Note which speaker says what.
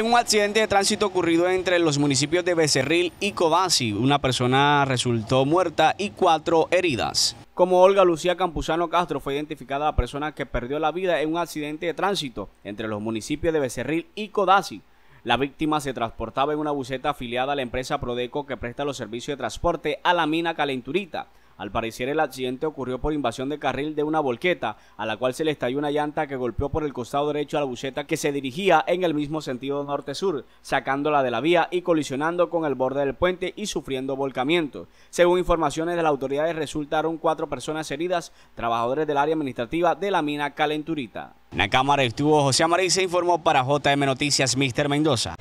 Speaker 1: En un accidente de tránsito ocurrido entre los municipios de Becerril y Codazzi, una persona resultó muerta y cuatro heridas. Como Olga Lucía Campuzano Castro fue identificada la persona que perdió la vida en un accidente de tránsito entre los municipios de Becerril y Codazzi. La víctima se transportaba en una buceta afiliada a la empresa Prodeco que presta los servicios de transporte a la mina Calenturita. Al parecer el accidente ocurrió por invasión de carril de una volqueta, a la cual se le estalló una llanta que golpeó por el costado derecho a la buseta que se dirigía en el mismo sentido norte-sur, sacándola de la vía y colisionando con el borde del puente y sufriendo volcamiento. Según informaciones de las autoridades resultaron cuatro personas heridas, trabajadores del área administrativa de la mina Calenturita. En la cámara estuvo José Amarí, se informó para JM Noticias, Mister Mendoza.